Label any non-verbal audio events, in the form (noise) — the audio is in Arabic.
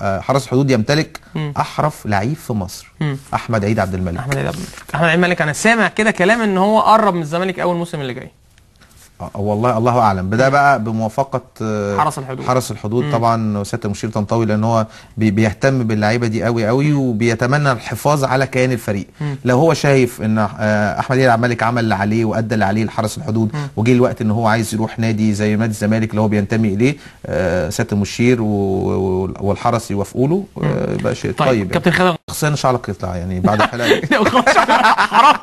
آه، حرس الحدود يمتلك م. احرف لعيب في مصر م. احمد عيد عبد الملك احمد عيد عبد الملك احمد عيد الملك انا سامع كده كلام ان هو قرب من الزمالك اول موسم اللي جاي آه، والله الله اعلم ده بقى بموافقه آه، حرس الحدود حرس الحدود مم. طبعا سياده المشير طنطاوي لان هو بيهتم باللعيبه دي قوي قوي وبيتمنى الحفاظ على كيان الفريق مم. لو هو شايف ان آه، احمد العب مالك عمل اللي عليه وادى اللي عليه لحرس الحدود وجه الوقت ان هو عايز يروح نادي زي نادي الزمالك اللي هو بينتمي اليه سياده المشير والحرس يوافقوا له يبقى شيء طيب, طيب يعني. كابتن خالد شاء الله يطلع يعني بعد الحلقه (laughs) حرام